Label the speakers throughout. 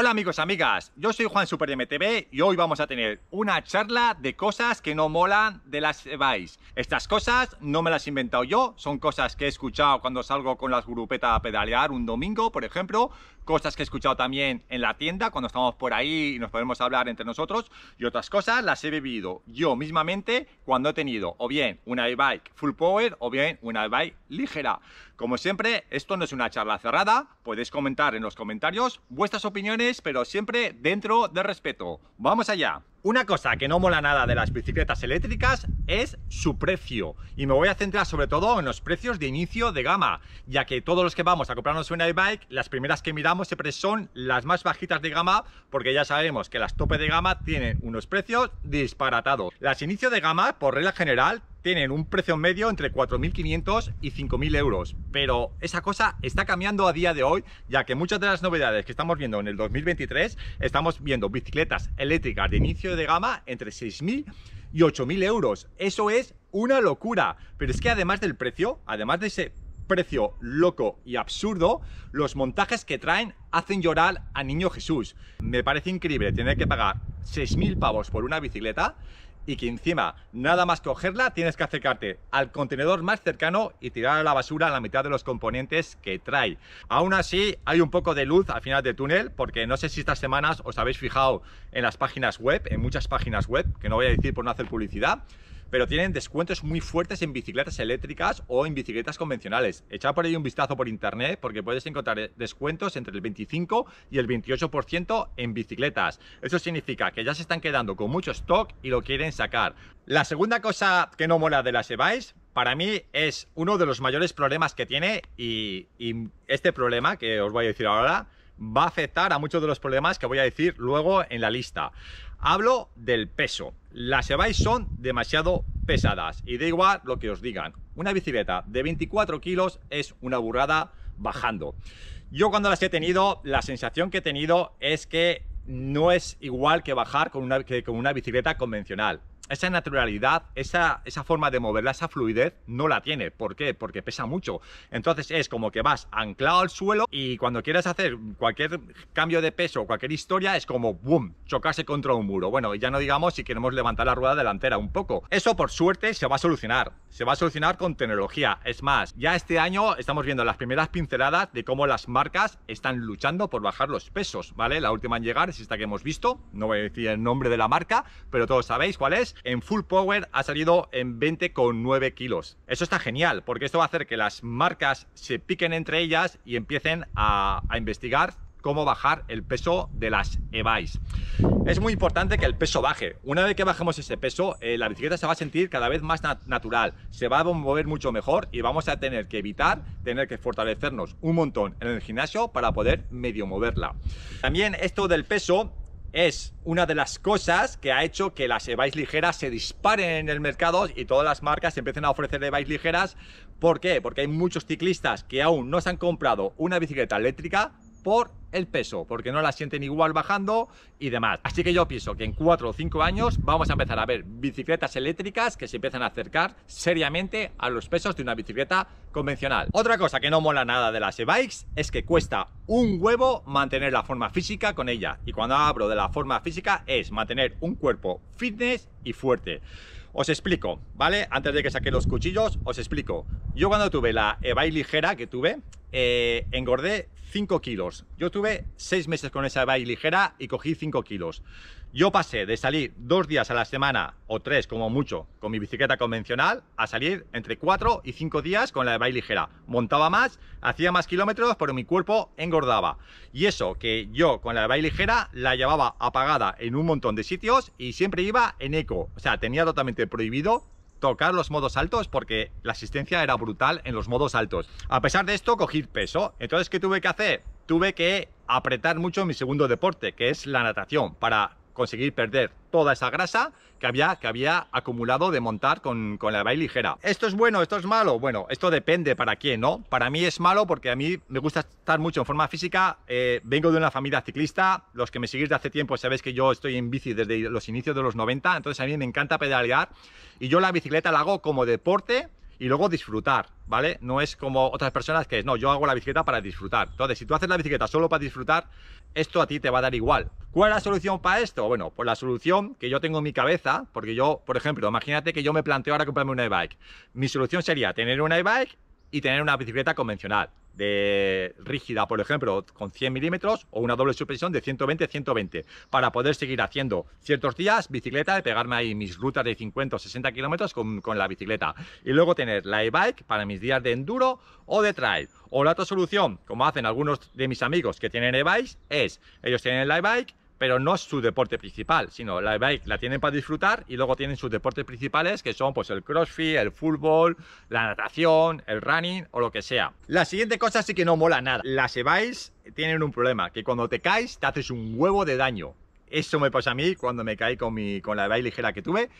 Speaker 1: Hola amigos, amigas, yo soy Juan Super de MTV y hoy vamos a tener una charla de cosas que no molan de las Vice. Estas cosas no me las he inventado yo, son cosas que he escuchado cuando salgo con las grupetas a pedalear un domingo, por ejemplo, cosas que he escuchado también en la tienda cuando estamos por ahí y nos podemos hablar entre nosotros y otras cosas las he vivido yo mismamente cuando he tenido o bien una e-bike full power o bien una e-bike ligera. Como siempre, esto no es una charla cerrada, podéis comentar en los comentarios vuestras opiniones, pero siempre dentro de respeto. ¡Vamos allá! Una cosa que no mola nada de las bicicletas eléctricas es su precio. Y me voy a centrar sobre todo en los precios de inicio de gama, ya que todos los que vamos a comprarnos una e-bike, las primeras que miramos siempre son las más bajitas de gama, porque ya sabemos que las tope de gama tienen unos precios disparatados. Las inicio de gama, por regla general, tienen un precio medio entre 4.500 y 5.000 euros, pero esa cosa está cambiando a día de hoy, ya que muchas de las novedades que estamos viendo en el 2023, estamos viendo bicicletas eléctricas de inicio de gama entre 6.000 y 8.000 euros. Eso es una locura, pero es que además del precio, además de ese precio loco y absurdo, los montajes que traen hacen llorar a Niño Jesús. Me parece increíble tener que pagar 6.000 pavos por una bicicleta y que encima, nada más cogerla, tienes que acercarte al contenedor más cercano y tirar a la basura la mitad de los componentes que trae. Aún así, hay un poco de luz al final del túnel, porque no sé si estas semanas os habéis fijado en las páginas web, en muchas páginas web, que no voy a decir por no hacer publicidad, pero tienen descuentos muy fuertes en bicicletas eléctricas o en bicicletas convencionales. Echad por ahí un vistazo por internet porque puedes encontrar eh, descuentos entre el 25 y el 28% en bicicletas. Eso significa que ya se están quedando con mucho stock y lo quieren sacar. La segunda cosa que no mola de las e para mí es uno de los mayores problemas que tiene y este problema que os voy a decir ahora va a afectar a muchos de los problemas que voy a decir luego en la lista. Hablo del peso. Las e son demasiado pesadas y da igual lo que os digan. Una bicicleta de 24 kilos es una burrada bajando. Yo cuando las he tenido, la sensación que he tenido es que no es igual que bajar con una bicicleta convencional esa naturalidad, esa, esa forma de moverla, esa fluidez, no la tiene. ¿Por qué? Porque pesa mucho. Entonces es como que vas anclado al suelo y cuando quieres hacer cualquier cambio de peso, cualquier historia, es como boom, chocarse contra un muro. Bueno, ya no digamos si queremos levantar la rueda delantera un poco. Eso por suerte se va a solucionar. Se va a solucionar con tecnología. Es más, ya este año estamos viendo las primeras pinceladas de cómo las marcas están luchando por bajar los pesos, ¿vale? La última en llegar es esta que hemos visto. No voy a decir el nombre de la marca, pero todos sabéis cuál es en full power ha salido en 20,9 kilos. Eso está genial, porque esto va a hacer que las marcas se piquen entre ellas y empiecen a, investigar cómo bajar el peso de las e Es muy importante que el peso baje. Una vez que bajemos ese peso, eh, la bicicleta se va a sentir cada vez más natural, se va a mover mucho mejor y vamos a tener que evitar tener que fortalecernos un montón en el gimnasio para poder medio moverla. También esto del peso es una de las cosas que ha hecho que las e-bikes ligeras se disparen en el mercado y todas las marcas empiecen a ofrecer e-bikes ligeras. ¿Por qué? Porque hay muchos ciclistas que aún no se han comprado una bicicleta eléctrica el peso, porque no la sienten igual bajando y demás. Así que yo pienso que en 4 o 5 años vamos a empezar a ver bicicletas eléctricas que se empiezan a acercar seriamente a los pesos de una bicicleta convencional. Otra cosa que no mola nada de las e-bikes es que cuesta un huevo mantener la forma física con ella. Y cuando hablo de la forma física es mantener un cuerpo fitness y fuerte. Os explico, ¿vale? Antes de que saque los cuchillos, os explico. Yo cuando tuve la e-bike ligera que tuve, eh, engordé 5 kilos. Yo tuve 6 meses con esa bike ligera y cogí 5 kilos. Yo pasé de salir dos días a la semana, o tres como mucho, con mi bicicleta convencional, a salir entre 4 y 5 días con la bike ligera. Montaba más, hacía más kilómetros, pero mi cuerpo engordaba. Y eso que yo con la bike ligera la llevaba apagada en un montón de sitios y siempre iba en eco. O sea, tenía totalmente prohibido tocar los modos altos porque la asistencia era brutal en los modos altos. A pesar de esto, cogí peso. Entonces, ¿qué tuve que hacer? Tuve que apretar mucho mi segundo deporte, que es la natación, para conseguir perder toda esa grasa que había, que había acumulado de montar con, con la bici ligera. ¿Esto es bueno? ¿Esto es malo? Bueno, esto depende para quién, ¿no? Para mí es malo porque a mí me gusta estar mucho en forma física. Eh, vengo de una familia ciclista. Los que me seguís de hace tiempo sabéis que yo estoy en bici desde los inicios de los 90. Entonces a mí me encanta pedalear. Y yo la bicicleta la hago como deporte y luego disfrutar, ¿vale? No es como otras personas que es, no, yo hago la bicicleta para disfrutar. Entonces, si tú haces la bicicleta solo para disfrutar, esto a ti te va a dar igual. ¿Cuál es la solución para esto? Bueno, pues la solución que yo tengo en mi cabeza, porque yo, por ejemplo, imagínate que yo me planteo ahora comprarme una e-bike. Mi solución sería tener una e-bike y tener una bicicleta convencional, de rígida, por ejemplo, con 100 milímetros o una doble suspensión de 120-120, para poder seguir haciendo ciertos días bicicleta, de pegarme ahí mis rutas de 50 o 60 kilómetros con, la bicicleta. Y luego tener la e-bike para mis días de enduro o de trail. O la otra solución, como hacen algunos de mis amigos que tienen e-bikes, es ellos tienen la e-bike, pero no es su deporte principal, sino la bike la tienen para disfrutar y luego tienen sus deportes principales que son pues el crossfit, el fútbol, la natación, el running o lo que sea. La siguiente cosa sí que no mola nada. Las e-bikes tienen un problema, que cuando te caes te haces un huevo de daño. Eso me pasó a mí cuando me caí con, mi, con la bike ligera que tuve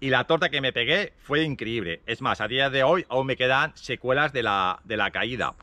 Speaker 1: y la torta que me pegué fue increíble. Es más, a día de hoy aún me quedan secuelas de la, de la caída.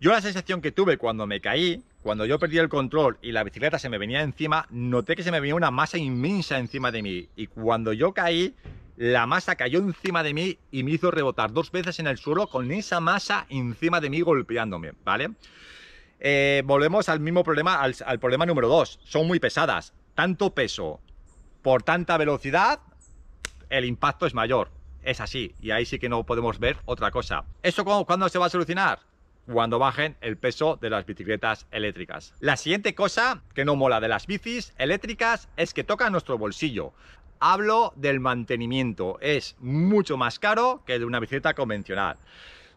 Speaker 1: Yo la sensación que tuve cuando me caí cuando yo perdí el control y la bicicleta se me venía encima, noté que se me venía una masa inmensa encima de mí. Y cuando yo caí, la masa cayó encima de mí y me hizo rebotar dos veces en el suelo con esa masa encima de mí golpeándome, ¿vale? Eh, volvemos al mismo problema, al, problema número dos. Son muy pesadas. Tanto peso por tanta velocidad, el impacto es mayor. Es así. Y ahí sí que no podemos ver otra cosa. ¿Eso cuándo se va a solucionar? cuando bajen el peso de las bicicletas eléctricas. La siguiente cosa que no mola de las bicis eléctricas es que toca nuestro bolsillo. Hablo del mantenimiento, es mucho más caro que de una bicicleta convencional.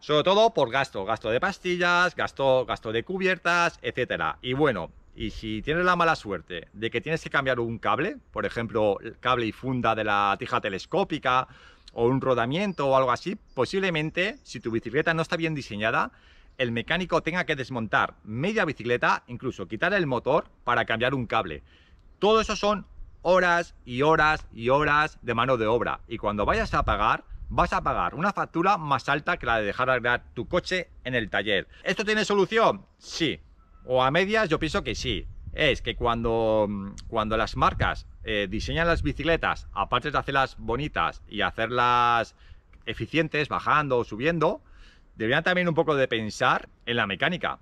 Speaker 1: Sobre todo por gasto, gasto de pastillas, gasto, gasto de cubiertas, etc. Y bueno, y si tienes la mala suerte de que tienes que cambiar un cable, por ejemplo, el cable y funda de la tija telescópica o un rodamiento o algo así, posiblemente, si tu bicicleta no está bien diseñada, el mecánico tenga que desmontar media bicicleta, incluso quitar el motor para cambiar un cable. Todo eso son horas y horas y horas de mano de obra. Y cuando vayas a pagar, vas a pagar una factura más alta que la de dejar arreglar tu coche en el taller. ¿Esto tiene solución? Sí. O a medias yo pienso que sí. Es que cuando, cuando las marcas eh, diseñan las bicicletas, aparte de hacerlas bonitas y hacerlas eficientes, bajando o subiendo, deberían también un poco de pensar en la mecánica,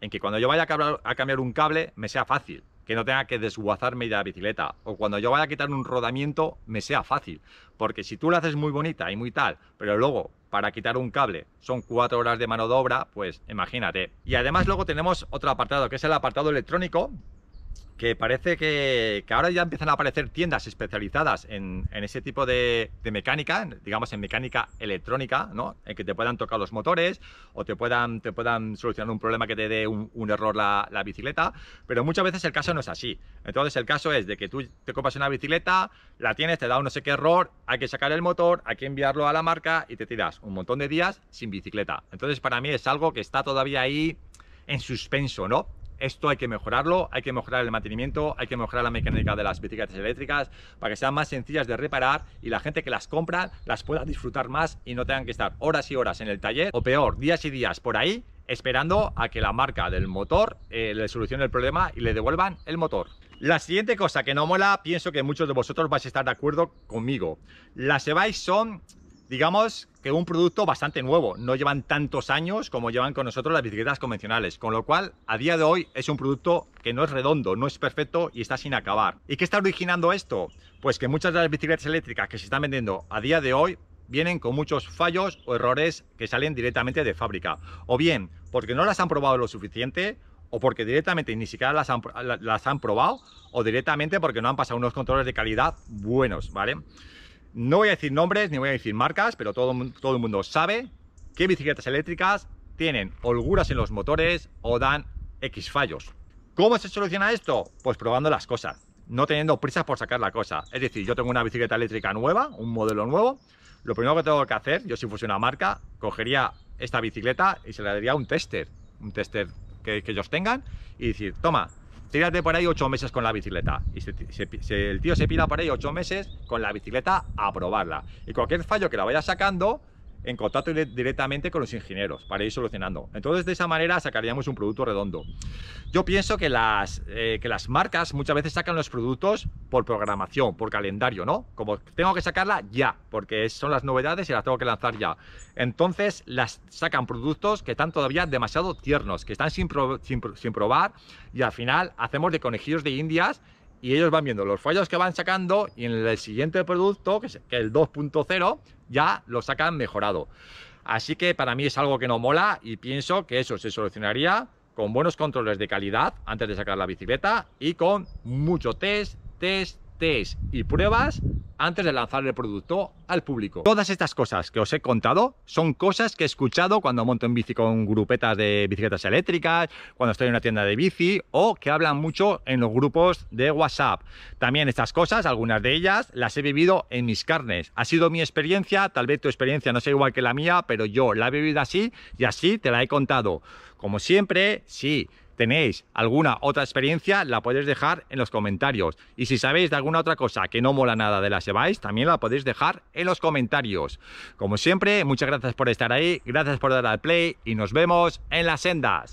Speaker 1: en que cuando yo vaya a cambiar un cable me sea fácil, que no tenga que desguazarme de la bicicleta, o cuando yo vaya a quitar un rodamiento me sea fácil, porque si tú lo haces muy bonita y muy tal, pero luego para quitar un cable son cuatro horas de mano de obra, pues imagínate. Y además luego tenemos otro apartado, que es el apartado electrónico, que parece que, ahora ya empiezan a aparecer tiendas especializadas en, ese tipo de, mecánica, digamos en mecánica electrónica, ¿no? En que te puedan tocar los motores o te puedan, solucionar un problema que te dé un, error la, la, bicicleta, pero muchas veces el caso no es así. Entonces el caso es de que tú te compras una bicicleta, la tienes, te da un no sé qué error, hay que sacar el motor, hay que enviarlo a la marca y te tiras un montón de días sin bicicleta. Entonces para mí es algo que está todavía ahí en suspenso, ¿no? esto hay que mejorarlo, hay que mejorar el mantenimiento, hay que mejorar la mecánica de las bicicletas eléctricas para que sean más sencillas de reparar y la gente que las compra las pueda disfrutar más y no tengan que estar horas y horas en el taller o peor, días y días por ahí esperando a que la marca del motor eh, le solucione el problema y le devuelvan el motor. La siguiente cosa que no mola, pienso que muchos de vosotros vais a estar de acuerdo conmigo. Las e son digamos que un producto bastante nuevo. No llevan tantos años como llevan con nosotros las bicicletas convencionales, con lo cual a día de hoy es un producto que no es redondo, no es perfecto y está sin acabar. ¿Y qué está originando esto? Pues que muchas de las bicicletas eléctricas que se están vendiendo a día de hoy vienen con muchos fallos o errores que salen directamente de fábrica. O bien porque no las han probado lo suficiente, o porque directamente ni siquiera las han, las han probado, o directamente porque no han pasado unos controles de calidad buenos, ¿vale? No voy a decir nombres ni voy a decir marcas, pero todo, todo el mundo sabe que bicicletas eléctricas tienen holguras en los motores o dan X fallos. ¿Cómo se soluciona esto? Pues probando las cosas, no teniendo prisas por sacar la cosa. Es decir, yo tengo una bicicleta eléctrica nueva, un modelo nuevo. Lo primero que tengo que hacer, yo si fuese una marca, cogería esta bicicleta y se la daría a un tester, un tester que, que ellos tengan y decir, toma, tírate por ahí ocho meses con la bicicleta. Y si el tío se pila por ahí ocho meses con la bicicleta a probarla. Y cualquier fallo que la vaya sacando, en contacto directamente con los ingenieros para ir solucionando. Entonces, de esa manera sacaríamos un producto redondo. Yo pienso que las, eh, que las marcas muchas veces sacan los productos por programación, por calendario, ¿no? Como tengo que sacarla ya, porque son las novedades y las tengo que lanzar ya. Entonces, las sacan productos que están todavía demasiado tiernos, que están sin, sin probar y al final hacemos de conejillos de indias y ellos van viendo los fallos que van sacando y en el siguiente producto, que es el 2.0, ya lo sacan mejorado. Así que para mí es algo que no mola y pienso que eso se solucionaría con buenos controles de calidad antes de sacar la bicicleta y con mucho test, test, test y pruebas antes de lanzar el producto al público. Todas estas cosas que os he contado son cosas que he escuchado cuando monto en bici con grupetas de bicicletas eléctricas, cuando estoy en una tienda de bici o que hablan mucho en los grupos de WhatsApp. También estas cosas, algunas de ellas, las he vivido en mis carnes. Ha sido mi experiencia, tal vez tu experiencia no sea igual que la mía, pero yo la he vivido así y así te la he contado. Como siempre, sí tenéis alguna otra experiencia, la podéis dejar en los comentarios. Y si sabéis de alguna otra cosa que no mola nada de la Sebáis, también la podéis dejar en los comentarios. Como siempre, muchas gracias por estar ahí, gracias por dar al play y nos vemos en las sendas.